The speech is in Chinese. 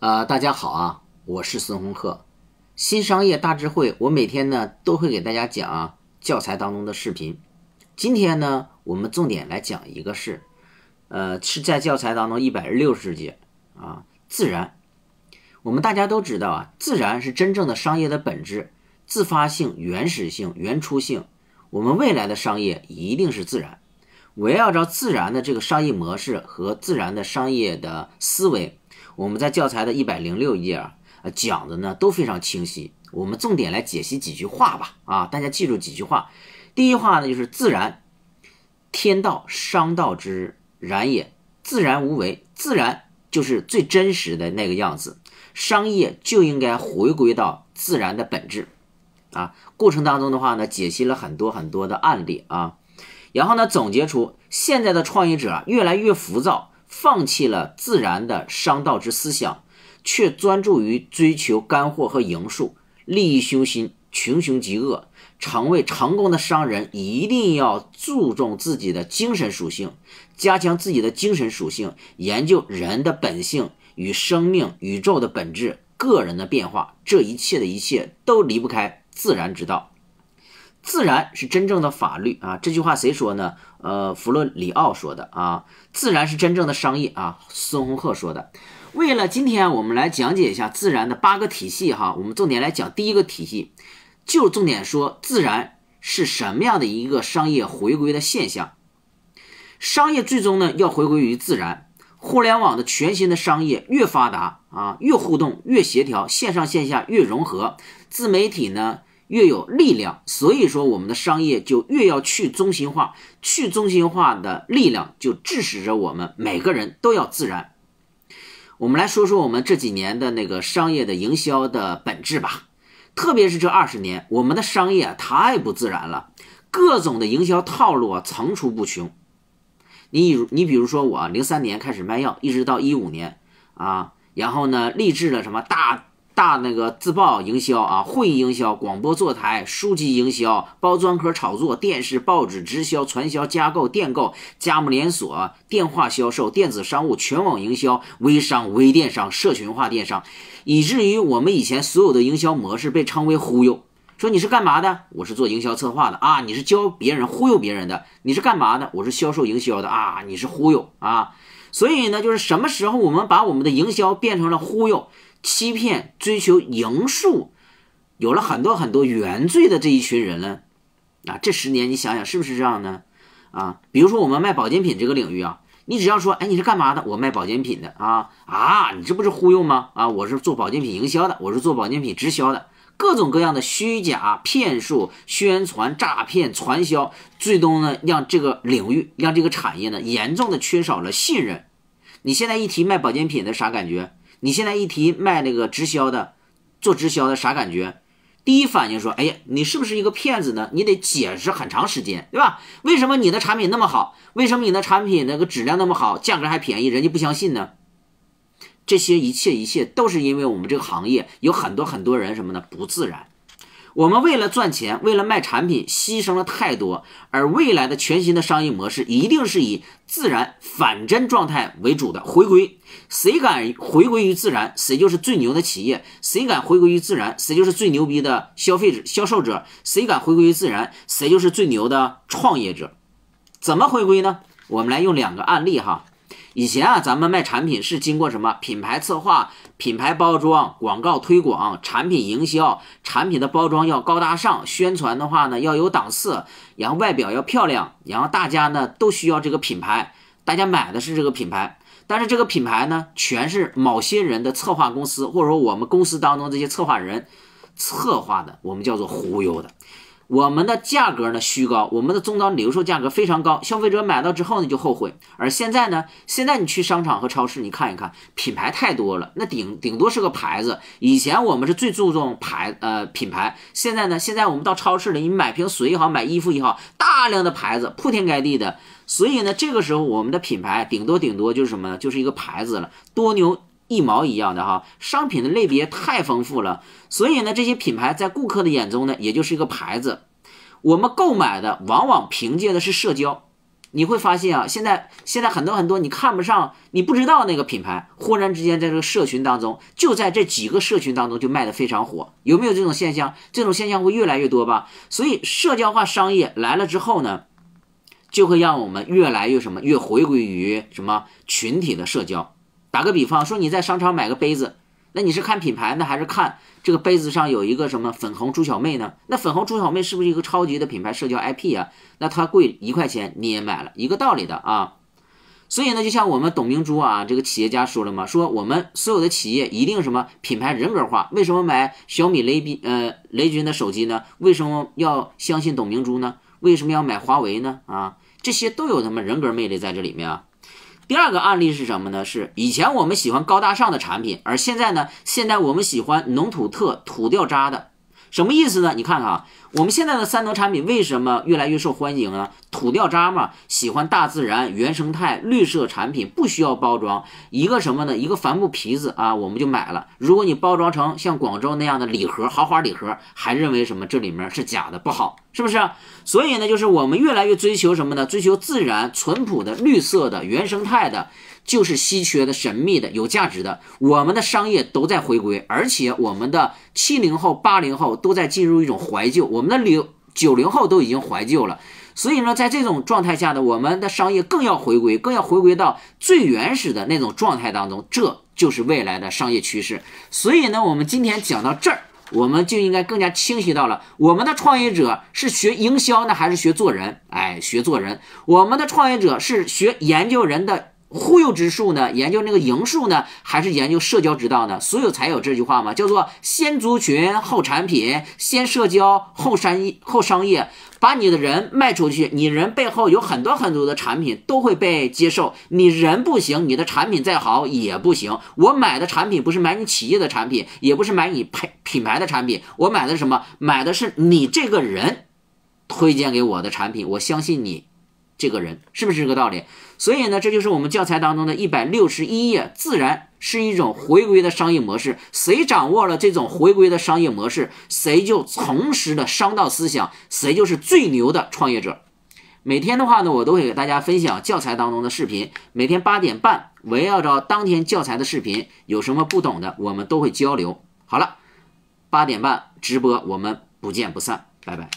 呃，大家好啊，我是孙红鹤。新商业大智慧，我每天呢都会给大家讲教材当中的视频。今天呢，我们重点来讲一个事，呃，是在教材当中一百六十节啊，自然。我们大家都知道啊，自然是真正的商业的本质，自发性、原始性、原初性。我们未来的商业一定是自然。围绕着自然的这个商业模式和自然的商业的思维，我们在教材的一百零六页啊讲的呢都非常清晰。我们重点来解析几句话吧，啊，大家记住几句话。第一句话呢就是“自然天道，商道之然也”。自然无为，自然就是最真实的那个样子。商业就应该回归到自然的本质。啊，过程当中的话呢，解析了很多很多的案例啊。然后呢，总结出现在的创业者越来越浮躁，放弃了自然的商道之思想，却专注于追求干货和营数，利益熏心，穷凶极恶。成为成功的商人，一定要注重自己的精神属性，加强自己的精神属性，研究人的本性与生命、宇宙的本质、个人的变化，这一切的一切都离不开自然之道。自然是真正的法律啊！这句话谁说呢？呃，弗洛里奥说的啊。自然是真正的商业啊，孙宏赫说的。为了今天我们来讲解一下自然的八个体系哈，我们重点来讲第一个体系，就重点说自然是什么样的一个商业回归的现象。商业最终呢要回归于自然。互联网的全新的商业越发达啊，越互动，越协调，线上线下越融合，自媒体呢？越有力量，所以说我们的商业就越要去中心化，去中心化的力量就致使着我们每个人都要自然。我们来说说我们这几年的那个商业的营销的本质吧，特别是这二十年，我们的商业太不自然了，各种的营销套路啊层出不穷。你你比如说我零三年开始卖药，一直到一五年啊，然后呢，励志了什么大。大那个自爆营销啊，会议营销、广播坐台、书籍营销、包装壳炒作、电视报纸直销、传销、加购、电购、加盟连锁、电话销售、电子商务、全网营销、微商、微电商、社群化电商，以至于我们以前所有的营销模式被称为忽悠。说你是干嘛的？我是做营销策划的啊。你是教别人忽悠别人的？你是干嘛的？我是销售营销的啊。你是忽悠啊。所以呢，就是什么时候我们把我们的营销变成了忽悠？欺骗、追求赢数，有了很多很多原罪的这一群人呢，啊，这十年你想想是不是这样呢？啊，比如说我们卖保健品这个领域啊，你只要说，哎，你是干嘛的？我卖保健品的啊啊，你这不是忽悠吗？啊，我是做保健品营销的，我是做保健品直销的，各种各样的虚假骗术、宣传诈骗、传销，最终呢，让这个领域、让这个产业呢，严重的缺少了信任。你现在一提卖保健品的啥感觉？你现在一提卖那个直销的，做直销的啥感觉？第一反应说：“哎呀，你是不是一个骗子呢？”你得解释很长时间，对吧？为什么你的产品那么好？为什么你的产品那个质量那么好，价格还便宜，人家不相信呢？这些一切一切都是因为我们这个行业有很多很多人什么呢？不自然。我们为了赚钱，为了卖产品，牺牲了太多。而未来的全新的商业模式，一定是以自然反真状态为主的回归。谁敢回归于自然，谁就是最牛的企业；谁敢回归于自然，谁就是最牛逼的消费者、销售者；谁敢回归于自然，谁就是最牛的创业者。怎么回归呢？我们来用两个案例哈。以前啊，咱们卖产品是经过什么？品牌策划、品牌包装、广告推广、产品营销、产品的包装要高大上，宣传的话呢要有档次，然后外表要漂亮，然后大家呢都需要这个品牌，大家买的是这个品牌，但是这个品牌呢，全是某些人的策划公司，或者说我们公司当中这些策划人策划的，我们叫做忽悠的。我们的价格呢虚高，我们的终端零售价格非常高，消费者买到之后呢就后悔。而现在呢，现在你去商场和超市，你看一看，品牌太多了，那顶顶多是个牌子。以前我们是最注重牌呃品牌，现在呢，现在我们到超市里，你买瓶水也好，买衣服也好，大量的牌子铺天盖地的，所以呢，这个时候我们的品牌顶多顶多就是什么呢？就是一个牌子了，多牛。一毛一样的哈，商品的类别太丰富了，所以呢，这些品牌在顾客的眼中呢，也就是一个牌子。我们购买的往往凭借的是社交。你会发现啊，现在现在很多很多你看不上、你不知道那个品牌，忽然之间在这个社群当中，就在这几个社群当中就卖的非常火，有没有这种现象？这种现象会越来越多吧？所以，社交化商业来了之后呢，就会让我们越来越什么，越回归于什么群体的社交。打个比方说，你在商场买个杯子，那你是看品牌呢，还是看这个杯子上有一个什么粉红猪小妹呢？那粉红猪小妹是不是一个超级的品牌社交 IP 啊？那它贵一块钱你也买了一个道理的啊。所以呢，就像我们董明珠啊，这个企业家说了嘛，说我们所有的企业一定什么品牌人格化。为什么买小米雷比呃雷军的手机呢？为什么要相信董明珠呢？为什么要买华为呢？啊，这些都有他们人格魅力在这里面啊。第二个案例是什么呢？是以前我们喜欢高大上的产品，而现在呢？现在我们喜欢农土特土掉渣的，什么意思呢？你看看啊，我们现在的三农产品为什么越来越受欢迎呢？土掉渣嘛，喜欢大自然、原生态、绿色产品，不需要包装，一个什么呢？一个帆布皮子啊，我们就买了。如果你包装成像广州那样的礼盒、豪华礼盒，还认为什么？这里面是假的，不好，是不是？所以呢，就是我们越来越追求什么呢？追求自然、淳朴的、绿色的、原生态的，就是稀缺的、神秘的、有价值的。我们的商业都在回归，而且我们的七零后、八零后都在进入一种怀旧，我们的零九零后都已经怀旧了。所以呢，在这种状态下的我们的商业更要回归，更要回归到最原始的那种状态当中，这就是未来的商业趋势。所以呢，我们今天讲到这儿。我们就应该更加清晰到了，我们的创业者是学营销呢，还是学做人？哎，学做人。我们的创业者是学研究人的。忽悠之术呢？研究那个营术呢？还是研究社交之道呢？所有才有这句话嘛，叫做先族群后产品，先社交后商业后商业，把你的人卖出去，你人背后有很多很多的产品都会被接受。你人不行，你的产品再好也不行。我买的产品不是买你企业的产品，也不是买你牌品牌的产品，我买的是什么？买的是你这个人推荐给我的产品，我相信你。这个人是不是这个道理？所以呢，这就是我们教材当中的一百六十一页，自然是一种回归的商业模式。谁掌握了这种回归的商业模式，谁就从实的商道思想，谁就是最牛的创业者。每天的话呢，我都会给大家分享教材当中的视频。每天八点半，围绕着当天教材的视频，有什么不懂的，我们都会交流。好了，八点半直播，我们不见不散，拜拜。